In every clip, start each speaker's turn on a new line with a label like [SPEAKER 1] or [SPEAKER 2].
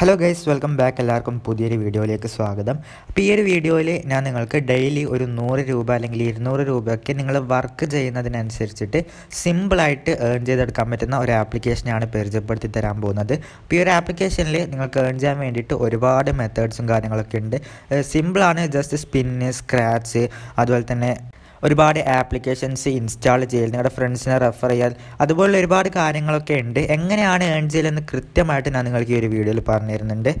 [SPEAKER 1] hello guys welcome back എല്ലാവർക്കും പുതിയൊരു വീഡിയോയിലേക്ക് സ്വാഗതം അപ്പോൾ ഈ ഒരു വീഡിയോയിൽ ഞാൻ നിങ്ങൾക്ക് ഡെയിലി ഒരു നൂറ് രൂപ അല്ലെങ്കിൽ ഇരുന്നൂറ് രൂപയൊക്കെ നിങ്ങൾ വർക്ക് ചെയ്യുന്നതിനനുസരിച്ചിട്ട് സിമ്പിളായിട്ട് ഏൺ ചെയ്തെടുക്കാൻ പറ്റുന്ന ഒരു ആപ്ലിക്കേഷനാണ് പരിചയപ്പെടുത്തി തരാൻ പോകുന്നത് അപ്പോൾ ഈ ഒരു ആപ്ലിക്കേഷനിൽ നിങ്ങൾക്ക് ഏൺ ചെയ്യാൻ വേണ്ടിയിട്ട് ഒരുപാട് മെത്തേഡ്സും കാര്യങ്ങളൊക്കെ ഉണ്ട് സിമ്പിളാണ് ജസ്റ്റ് സ്പിന്ന് സ്ക്രാച്ച് അതുപോലെ തന്നെ ഒരുപാട് ആപ്ലിക്കേഷൻസ് ഇൻസ്റ്റാൾ ചെയ്യൽ നിങ്ങളുടെ ഫ്രണ്ട്സിനെ റെഫർ ചെയ്യാൻ അതുപോലുള്ള ഒരുപാട് കാര്യങ്ങളൊക്കെ ഉണ്ട് എങ്ങനെയാണ് ഏൺ ചെയ്യലെന്ന് കൃത്യമായിട്ട് ഞാൻ നിങ്ങൾക്ക് ഈ ഒരു വീഡിയോയിൽ പറഞ്ഞു തരുന്നുണ്ട്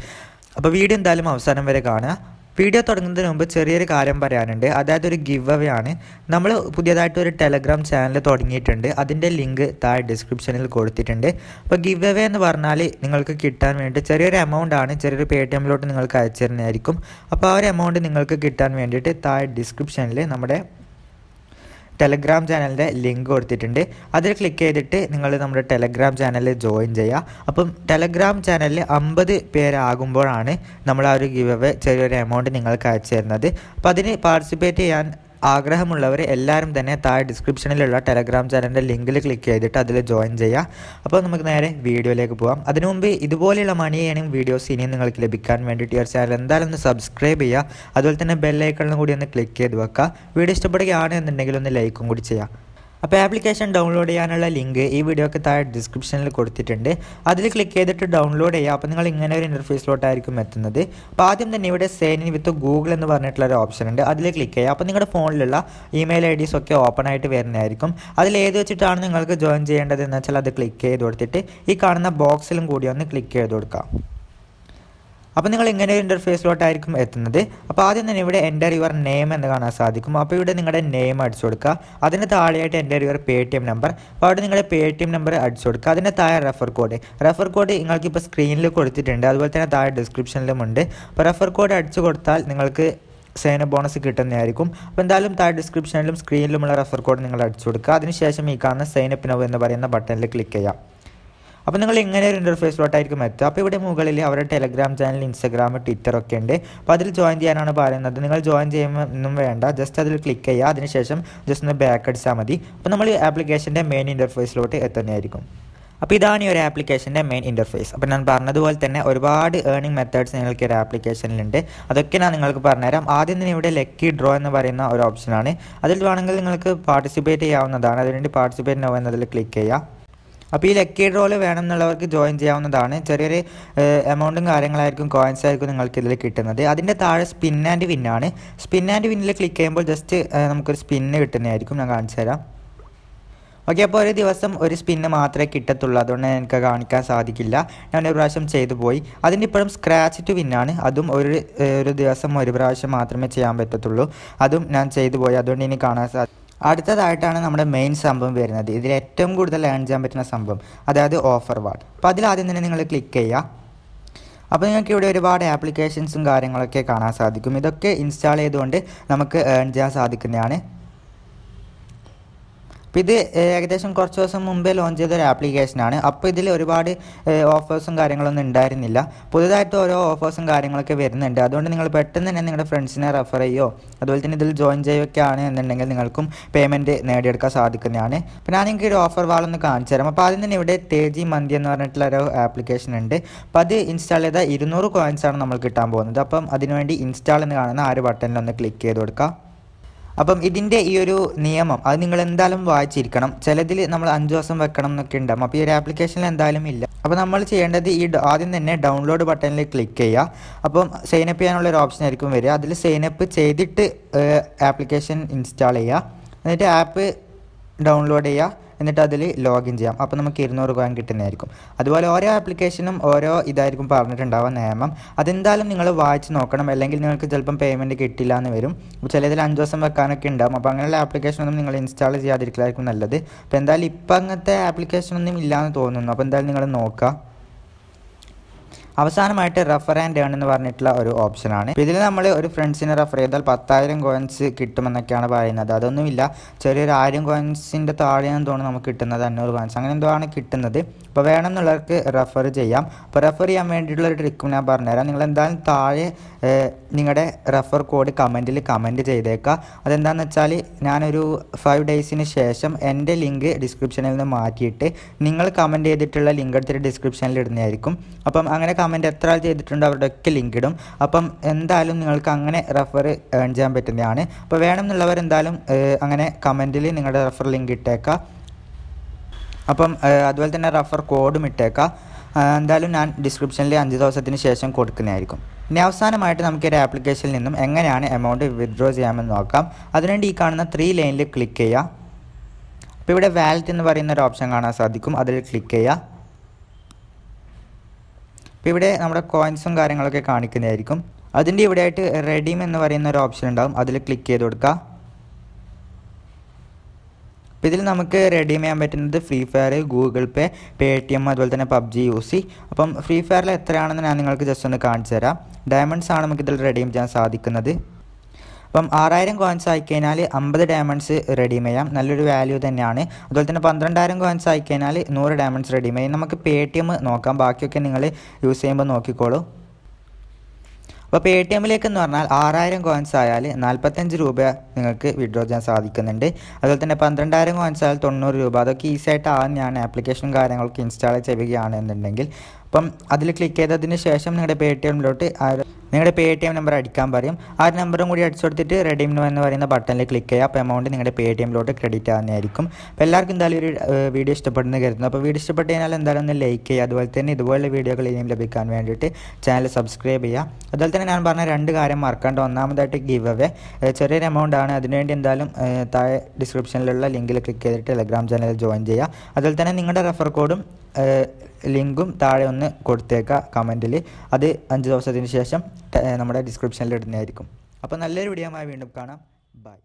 [SPEAKER 1] അപ്പോൾ വീഡിയോ എന്തായാലും അവസാനം വരെ കാണുക വീഡിയോ തുടങ്ങുന്നതിന് മുമ്പ് ചെറിയൊരു കാര്യം പറയാനുണ്ട് അതായത് ഒരു ഗിവ് അവേ ആണ് നമ്മൾ പുതിയതായിട്ട് ഒരു ടെലഗ്രാം ചാനൽ തുടങ്ങിയിട്ടുണ്ട് അതിൻ്റെ ലിങ്ക് താഴെ ഡിസ്ക്രിപ്ഷനിൽ കൊടുത്തിട്ടുണ്ട് അപ്പോൾ ഗിവ് അവേ എന്ന് പറഞ്ഞാൽ നിങ്ങൾക്ക് കിട്ടാൻ വേണ്ടി ചെറിയൊരു എമൗണ്ട് ആണ് ചെറിയൊരു പേ ടി എമ്മിലോട്ട് നിങ്ങൾക്ക് അയച്ചു തരുന്നതായിരിക്കും അപ്പോൾ ആ ഒരു എമൗണ്ട് നിങ്ങൾക്ക് കിട്ടാൻ വേണ്ടിയിട്ട് താഴെ ഡിസ്ക്രിപ്ഷനിൽ നമ്മുടെ ടെലഗ്രാം ചാനലിൻ്റെ ലിങ്ക് കൊടുത്തിട്ടുണ്ട് അതിൽ ക്ലിക്ക് ചെയ്തിട്ട് നിങ്ങൾ നമ്മുടെ ടെലഗ്രാം ചാനലിൽ ജോയിൻ ചെയ്യുക അപ്പം ടെലഗ്രാം ചാനലിൽ അമ്പത് പേരാകുമ്പോഴാണ് നമ്മൾ ആ ഒരു ഗിവ് ചെറിയൊരു എമൗണ്ട് നിങ്ങൾക്ക് അയച്ചു തരുന്നത് അപ്പോൾ അതിന് പാർട്ടിസിപ്പേറ്റ് ചെയ്യാൻ ആഗ്രഹമുള്ളവർ എല്ലാവരും തന്നെ താഴെ ഡിസ്ക്രിപ്ഷനിലുള്ള ടെലഗ്രാം ചാനലിൻ്റെ ലിങ്കിൽ ക്ലിക്ക് ചെയ്തിട്ട് അതിൽ ജോയിൻ ചെയ്യാം അപ്പോൾ നമുക്ക് നേരെ വീഡിയോയിലേക്ക് പോകാം അതിനു മുമ്പ് ഇതുപോലെയുള്ള മണി ഏണിംഗ് വീഡിയോസ് ഇനിയും നിങ്ങൾക്ക് ലഭിക്കാൻ വേണ്ടിയിട്ട് ഈ ചാനൽ എന്തായാലും ഒന്ന് സബ്സ്ക്രൈബ് ചെയ്യുക അതുപോലെ തന്നെ ബെല്ലൈക്കണിനും കൂടി ഒന്ന് ക്ലിക്ക് ചെയ്ത് വെക്കുക വീഡിയോ ഇഷ്ടപ്പെടുകയാണ് എന്നുണ്ടെങ്കിൽ ഒന്ന് ലൈക്കും കൂടി ചെയ്യാം അപ്പോൾ ആപ്ലിക്കേഷൻ ഡൗൺലോഡ് ചെയ്യാനുള്ള ലിങ്ക് ഈ വീഡിയോക്ക് താഴെ ഡിസ്ക്രിപ്ഷനിൽ കൊടുത്തിട്ടുണ്ട് അതിൽ ക്ലിക്ക് ചെയ്തിട്ട് ഡൗൺലോഡ് ചെയ്യുക അപ്പോൾ നിങ്ങൾ ഇങ്ങനെ ഒരു ഇൻ്റർഫേസിലോട്ടായിരിക്കും എത്തുന്നത് അപ്പോൾ ആദ്യം തന്നെ ഇവിടെ സൈൻ ഇൻ വിത്ത് ഗൂഗിൾ എന്ന് പറഞ്ഞിട്ടുള്ള ഒരു ഓപ്ഷൻ ഉണ്ട് അതിൽ ക്ലിക്ക് ചെയ്യുക അപ്പോൾ നിങ്ങളുടെ ഫോണിലുള്ള ഇമെയിൽ ഐ ഡീസ് ഒക്കെ ഓപ്പൺ ആയിട്ട് വരുന്നതായിരിക്കും അതിൽ ഏത് വെച്ചിട്ടാണ് നിങ്ങൾക്ക് ജോയിൻ ചെയ്യേണ്ടത് എന്ന് വെച്ചാൽ അത് ക്ലിക്ക് ചെയ്ത് കൊടുത്തിട്ട് ഈ കാണുന്ന ബോക്സിലും കൂടി ഒന്ന് ക്ലിക്ക് ചെയ്ത് കൊടുക്കാം അപ്പോൾ നിങ്ങൾ ഇങ്ങനെ ഒരു ഇൻ്റർഫേസിലോട്ടായിരിക്കും എത്തുന്നത് അപ്പോൾ ആദ്യം തന്നെ ഇവിടെ എൻ്റെ യുവർ നെയിം എന്ന് കാണാൻ സാധിക്കും അപ്പോൾ ഇവിടെ നിങ്ങളുടെ നെയിം അടിച്ചു കൊടുക്കുക അതിൻ്റെ താഴെയായിട്ട് എൻ്റെ your Paytm number അപ്പോൾ അവിടെ നിങ്ങളുടെ പേ ടി എം നമ്പർ അടിച്ചു കൊടുക്കുക അതിൻ്റെ താഴെ റെഫർ കോഡ് റെഫർ കോഡ് നിങ്ങൾക്ക് ഇപ്പോൾ സ്ക്രീനിൽ കൊടുത്തിട്ടുണ്ട് അതുപോലെ തന്നെ താഴെ ഡിസ്ക്രിപ്ഷനിലും ഉണ്ട് അപ്പോൾ റെഫർ കോഡ് അടിച്ചു കൊടുത്താൽ നിങ്ങൾക്ക് സേന ബോണസ് കിട്ടുന്നതായിരിക്കും അപ്പോൾ എന്തായാലും താഴെ ഡിസ്ക്രിപ്ഷനിലും സ്ക്രീനിലുമുള്ള റെഫർ കോഡ് നിങ്ങൾ അടിച്ചു കൊടുക്കുക അതിനുശേഷം ഈ കാണുന്ന സൈൻ അപ്പ് എന്ന് പറയുന്ന ബട്ടണിൽ ക്ലിക്ക് ചെയ്യാം അപ്പോൾ നിങ്ങൾ ഇങ്ങനെ ഒരു ഇൻ്റർഫേസിലോട്ടായിരിക്കും എത്തുക അപ്പോൾ ഇവിടെ മുകളിൽ അവരുടെ ടെലഗ്രാം ചാനൽ ഇൻസ്റ്റാഗ്രാം ട്വിറ്റർ ഒക്കെ ഉണ്ട് അപ്പോൾ അതിൽ ജോയിൻ ചെയ്യാനാണ് പറയുന്നത് നിങ്ങൾ ജോയിൻ ചെയ്യുമെന്നും വേണ്ട ജസ്റ്റ് അതിൽ ക്ലിക്ക് ചെയ്യുക അതിനുശേഷം ജസ്റ്റ് ഒന്ന് ബാക്ക് അടിച്ചാൽ മതി അപ്പോൾ നമ്മൾ ആപ്ലിക്കേഷൻ്റെ മെയിൻ ഇൻ്റർഫേസിലോട്ട് എത്തുന്നതായിരിക്കും അപ്പോൾ ഇതാണ് ഈ ഒരു ആപ്ലിക്കേഷൻ്റെ മെയിൻ ഇൻ്റർഫേസ് അപ്പോൾ ഞാൻ പറഞ്ഞതുപോലെ തന്നെ ഒരുപാട് ഏർണിംഗ് മെത്തേഡ്സ് നിങ്ങൾക്ക് ഒരു ആപ്ലിക്കേഷനിലുണ്ട് അതൊക്കെ ഞാൻ നിങ്ങൾക്ക് പറഞ്ഞുതരാം ആദ്യം തന്നെ ഇവിടെ ലക്കി ഡ്രോ എന്ന് പറയുന്ന ഒരു ഓപ്ഷനാണ് അതിൽ വേണമെങ്കിൽ നിങ്ങൾക്ക് പാർട്ടിസിപ്പേറ്റ് ചെയ്യാവുന്നതാണ് അതിനുവേണ്ടി പാർട്ടിസിപ്പേറ്റ് നോ എന്നതിൽ ക്ലിക്ക് ചെയ്യുക അപ്പോൾ ഈ ലക്കി ഡ്രോയിൽ വേണം എന്നുള്ളവർക്ക് ജോയിൻ ചെയ്യാവുന്നതാണ് ചെറിയൊരു എമൗണ്ടും കാര്യങ്ങളായിരിക്കും കോയിൻസ് ആയിരിക്കും നിങ്ങൾക്ക് ഇതിൽ കിട്ടുന്നത് അതിൻ്റെ താഴെ സ്പിൻ ആൻഡ് വിൻ ആണ് സ്പിൻ ആൻഡ് വിന്നിൽ ക്ലിക്ക് ചെയ്യുമ്പോൾ ജസ്റ്റ് നമുക്കൊരു സ്പിന്ന് കിട്ടുന്നതായിരിക്കും ഞാൻ കാണിച്ചു തരാം ഓക്കെ അപ്പോൾ ഒരു ദിവസം ഒരു സ്പിന്ന് മാത്രമേ കിട്ടത്തുള്ളൂ അതുകൊണ്ട് എനിക്ക് കാണിക്കാൻ സാധിക്കില്ല ഞാൻ ഒരു പ്രാവശ്യം ചെയ്തു പോയി അതിൻ്റെ ഇപ്പോഴും സ്ക്രാച്ച് ടു വിൻ ആണ് അതും ഒരു ഒരു ദിവസം ഒരു പ്രാവശ്യം മാത്രമേ ചെയ്യാൻ പറ്റത്തുള്ളൂ അതും ഞാൻ ചെയ്തു പോയി അതുകൊണ്ട് ഇനി കാണാൻ സാധിക്കും അടുത്തതായിട്ടാണ് നമ്മുടെ മെയിൻ സംഭവം വരുന്നത് ഇതിൽ ഏറ്റവും കൂടുതൽ ലേൺ ചെയ്യാൻ പറ്റുന്ന സംഭവം അതായത് ഓഫർ വാർഡ് അതിൽ ആദ്യം തന്നെ നിങ്ങൾ ക്ലിക്ക് ചെയ്യുക അപ്പോൾ നിങ്ങൾക്ക് ഇവിടെ ഒരുപാട് ആപ്ലിക്കേഷൻസും കാര്യങ്ങളൊക്കെ കാണാൻ സാധിക്കും ഇതൊക്കെ ഇൻസ്റ്റാൾ ചെയ്തുകൊണ്ട് നമുക്ക് ഏൺ ചെയ്യാൻ സാധിക്കുന്നതാണ് ഇത് ഏകദേശം കുറച്ച് ദിവസം മുമ്പേ ലോഞ്ച് ചെയ്ത ഒരു ആപ്ലിക്കേഷനാണ് അപ്പോൾ ഇതിൽ ഒരുപാട് ഓഫേഴ്സും കാര്യങ്ങളൊന്നും ഉണ്ടായിരുന്നില്ല പുതുതായിട്ട് ഓരോ ഓഫേഴ്സും കാര്യങ്ങളൊക്കെ വരുന്നുണ്ട് അതുകൊണ്ട് നിങ്ങൾ പെട്ടെന്ന് തന്നെ നിങ്ങളുടെ ഫ്രണ്ട്സിനെ റെഫർ ചെയ്യുമോ അതുപോലെ തന്നെ ഇതിൽ ജോയിൻ ചെയ്യുകയാണ് എന്നുണ്ടെങ്കിൽ നിങ്ങൾക്കും പേയ്മെൻറ്റ് നേടിയെടുക്കാൻ സാധിക്കുന്നതാണ് അപ്പോൾ ഞാൻ നിങ്ങൾക്ക് ഒരു ഓഫർ വാളൊന്ന് കാണിച്ചു തരാം അപ്പോൾ ആദ്യം തന്നെ ഇവിടെ തേജി മന്തി എന്ന് പറഞ്ഞിട്ടുള്ള ഒരു ആപ്ലിക്കേഷൻ ഉണ്ട് അപ്പോൾ അത് ഇൻസ്റ്റാൾ ചെയ്ത ഇരുന്നൂറ് കോയിൻസാണ് നമ്മൾ കിട്ടാൻ പോകുന്നത് അപ്പം അതിനുവേണ്ടി ഇൻസ്റ്റാൾ എന്ന് കാണുന്ന ആ ഒരു ബട്ടണിൽ ഒന്ന് ക്ലിക്ക് ചെയ്ത് കൊടുക്കുക അപ്പം ഇതിൻ്റെ ഈ ഒരു നിയമം അത് നിങ്ങൾ എന്തായാലും വായിച്ചിരിക്കണം ചിലതിൽ നമ്മൾ അഞ്ച് ദിവസം വെക്കണം എന്നൊക്കെ ഉണ്ടാകും അപ്പോൾ ഈ ഒരു ആപ്ലിക്കേഷനിൽ എന്തായാലും ഇല്ല അപ്പോൾ നമ്മൾ ചെയ്യേണ്ടത് ഈ ആദ്യം തന്നെ ഡൗൺലോഡ് ബട്ടണിൽ ക്ലിക്ക് ചെയ്യുക അപ്പം സൈനപ്പ് ചെയ്യാനുള്ള ഒരു ഓപ്ഷൻ ആയിരിക്കും വരിക അതിൽ സൈനപ്പ് ചെയ്തിട്ട് ആപ്ലിക്കേഷൻ ഇൻസ്റ്റാൾ ചെയ്യുക എന്നിട്ട് ആപ്പ് ഡൗൺലോഡ് ചെയ്യുക എന്നിട്ട് അതിൽ ലോഗിൻ ചെയ്യാം അപ്പോൾ നമുക്ക് ഇരുന്നൂറ് കോയിൻ കിട്ടുന്നതായിരിക്കും അതുപോലെ ഓരോ ആപ്ലിക്കേഷനും ഓരോ ഇതായിരിക്കും പറഞ്ഞിട്ടുണ്ടാവുക നിയമം അതെന്തായാലും നിങ്ങൾ വായിച്ച് നോക്കണം അല്ലെങ്കിൽ നിങ്ങൾക്ക് ചിലപ്പം പേയ്മെൻറ്റ് കിട്ടില്ല എന്ന് വരും ചിലതിൽ അഞ്ച് ദിവസം വെക്കാനൊക്കെ ഉണ്ടാവും അപ്പോൾ അങ്ങനെയുള്ള ആപ്ലിക്കേഷനൊന്നും നിങ്ങൾ ഇൻസ്റ്റാൾ ചെയ്യാതിരിക്കലായിരിക്കും നല്ലത് അപ്പോൾ എന്തായാലും ഇപ്പം അങ്ങനത്തെ ആപ്ലിക്കേഷനൊന്നും ഇല്ലയെന്ന് തോന്നുന്നു അപ്പോൾ എന്തായാലും നിങ്ങൾ നോക്കുക അവസാനമായിട്ട് റെഫർ ആൻഡ് ഏൺ എന്ന് പറഞ്ഞിട്ടുള്ള ഒരു ഓപ്ഷനാണ് ഇതിൽ നമ്മൾ ഒരു ഫ്രണ്ട്സിനെ റെഫർ ചെയ്താൽ പത്തായിരം കോയിൻസ് കിട്ടുമെന്നൊക്കെയാണ് പറയുന്നത് അതൊന്നുമില്ല ചെറിയൊരു ആയിരം കോയിൻസിൻ്റെ താഴെയാണ് തോന്നുന്നു നമുക്ക് കിട്ടുന്നത് അഞ്ഞൂറ് കോയിൻസ് അങ്ങനെ എന്തോ ആണ് കിട്ടുന്നത് അപ്പോൾ വേണമെന്നുള്ളവർക്ക് റെഫർ ചെയ്യാം അപ്പോൾ റെഫർ ചെയ്യാൻ വേണ്ടിയിട്ടുള്ള ഒരു ട്രിക്കും ഞാൻ പറഞ്ഞുതരാം നിങ്ങൾ എന്തായാലും താഴെ നിങ്ങളുടെ റെഫർ കോഡ് കമൻറ്റിൽ കമൻറ്റ് ചെയ്തേക്കുക അതെന്താണെന്ന് വെച്ചാൽ ഞാനൊരു ഫൈവ് ഡേയ്സിന് ശേഷം എൻ്റെ ലിങ്ക് ഡിസ്ക്രിപ്ഷനിൽ നിന്ന് മാറ്റിയിട്ട് നിങ്ങൾ കമൻറ്റ് ചെയ്തിട്ടുള്ള ലിങ്ക് എടുത്തിട്ട് ഡിസ്ക്രിപ്ഷനിൽ ഇടുന്നതായിരിക്കും അപ്പം അങ്ങനെ കമൻറ്റ് എത്ര ആൾ ചെയ്തിട്ടുണ്ടോ ഒക്കെ ലിങ്ക് ഇടും അപ്പം എന്തായാലും നിങ്ങൾക്ക് അങ്ങനെ റെഫർ ഏൺ ചെയ്യാൻ പറ്റുന്നതാണ് അപ്പോൾ വേണമെന്നുള്ളവർ എന്തായാലും അങ്ങനെ കമൻറ്റിൽ നിങ്ങളുടെ റെഫർ ലിങ്ക് ഇട്ടേക്കാം അപ്പം അതുപോലെ തന്നെ റെഫർ കോഡും ഇട്ടേക്കാം എന്തായാലും ഞാൻ ഡിസ്ക്രിപ്ഷനിൽ അഞ്ച് ദിവസത്തിന് ശേഷം കൊടുക്കുന്നതായിരിക്കും ഇനി അവസാനമായിട്ട് നമുക്ക് ഒരു ആപ്ലിക്കേഷനിൽ നിന്നും എങ്ങനെയാണ് എമൗണ്ട് വിഡ്രോ ചെയ്യാമെന്ന് നോക്കാം അതിനുവേണ്ടി ഈ കാണുന്ന ത്രീ ലൈനിൽ ക്ലിക്ക് ചെയ്യുക അപ്പോൾ ഇവിടെ വാലറ്റ് എന്ന് പറയുന്ന ഒരു ഓപ്ഷൻ കാണാൻ സാധിക്കും അതിൽ ക്ലിക്ക് ചെയ്യുക അപ്പോൾ ഇവിടെ നമ്മുടെ കോയിൻസും കാര്യങ്ങളൊക്കെ കാണിക്കുന്നതായിരിക്കും അതിൻ്റെ ആയിട്ട് റെഡീം എന്ന് പറയുന്ന ഒരു ഓപ്ഷൻ ഉണ്ടാകും അതിൽ ക്ലിക്ക് ചെയ്ത് കൊടുക്കുക അപ്പോൾ ഇതിൽ നമുക്ക് റെഡീം ചെയ്യാൻ പറ്റുന്നത് Free Fire Google Pay Paytm അതുപോലെ തന്നെ പബ്ജി യൂസ് അപ്പം ഫ്രീ ഫയറിൽ എത്രയാണെന്ന് ഞാൻ നിങ്ങൾക്ക് ജസ്റ്റ് ഒന്ന് കാണിച്ചു തരാം ഡയമണ്ട്സ് ആണ് നമുക്ക് ഇതിൽ റെഡീം ചെയ്യാൻ സാധിക്കുന്നത് അപ്പം ആറായിരം കോയിൻസ് ആയിക്കഴിഞ്ഞാൽ അമ്പത് ഡയമണ്ട്സ് റെഡീം ചെയ്യാം നല്ലൊരു വാല്യൂ തന്നെയാണ് അതുപോലെ തന്നെ പന്ത്രണ്ടായിരം കോയിൻസ് ആയിക്കഴിഞ്ഞാൽ നൂറ് ഡയമണ്ട്സ് റെഡീം ചെയ്യാം നമുക്ക് പേ ടി എം നോക്കാം ബാക്കിയൊക്കെ നിങ്ങൾ യൂസ് ചെയ്യുമ്പോൾ നോക്കിക്കോളൂ അപ്പോൾ പേ ടി എമ്മിലേക്ക് എന്ന് പറഞ്ഞാൽ ആറായിരം കോയിൻസ് ആയാൽ നാൽപ്പത്തഞ്ച് രൂപ നിങ്ങൾക്ക് വിഡ്രോ ചെയ്യാൻ സാധിക്കുന്നുണ്ട് അതുപോലെ തന്നെ പന്ത്രണ്ടായിരം കോയിൻസ് ആയാൽ തൊണ്ണൂറ് രൂപ അതൊക്കെ ഈസി ആയിട്ട് ആദ്യം ഞാൻ ആപ്ലിക്കേഷനും കാര്യങ്ങളൊക്കെ ഇൻസ്റ്റാൾ ചെയ്യുകയാണെന്നുണ്ടെങ്കിൽ അപ്പം അതിൽ ക്ലിക്ക് ചെയ്തതിന് ശേഷം നിങ്ങളുടെ പേ ടി എമ്മിലോട്ട് ആ നിങ്ങളുടെ പേ ടി എം നമ്പർ അടിക്കാൻ പറയും ആ ഒരു നമ്പറും കൂടി അടിച്ചു കൊടുത്തിട്ട് റെഡീം എന്ന് പറയുന്ന ബട്ടണിൽ ക്ലിക്ക് ചെയ്യുക അപ്പോൾ എമൗണ്ട് നിങ്ങളുടെ പേ ടി എമ്മിലോട്ട് ക്രെഡിറ്റ് ആകുന്നതായിരിക്കും അപ്പോൾ എല്ലാവർക്കും എന്തായാലും ഒരു വീഡിയോ ഇഷ്ടപ്പെടുന്ന കരുതുന്നു അപ്പോൾ വീഡിയോ ഇഷ്ടപ്പെട്ട് കഴിഞ്ഞാൽ എന്തായാലും ഒന്ന് ലൈക്ക് ചെയ്യുക അതുപോലെ തന്നെ ഇതുപോലുള്ള വീഡിയോകൾ ഇനിയും ലഭിക്കാൻ വേണ്ടിയിട്ട് ചാനൽ സബ്സ്ക്രൈബ് ചെയ്യുക അതുപോലെ തന്നെ ഞാൻ പറഞ്ഞ രണ്ട് കാര്യം മറക്കാണ്ട് ഒന്നാമതായിട്ട് ഗിവ് അവേ ചെറിയൊരു എമൗണ്ട് ആണ് അതിനുവേണ്ടി എന്തായാലും താഴെ ഡിസ്ക്രിപ്ഷനിലുള്ള ലിങ്കിൽ ക്ലിക്ക് ചെയ്തിട്ട് ടെലഗ്രാം ചാനൽ ജോയിൻ ചെയ്യുക അതുപോലെ തന്നെ നിങ്ങളുടെ റെഫർ കോഡും ലിങ്കും താഴെ ഒന്ന് കൊടുത്തേക്കുക കമൻറ്റിൽ അത് അഞ്ച് ദിവസത്തിന് ശേഷം നമ്മുടെ ഡിസ്ക്രിപ്ഷനിൽ ഇടുന്നതായിരിക്കും അപ്പോൾ നല്ലൊരു വീഡിയോ വീണ്ടും കാണാം ബൈ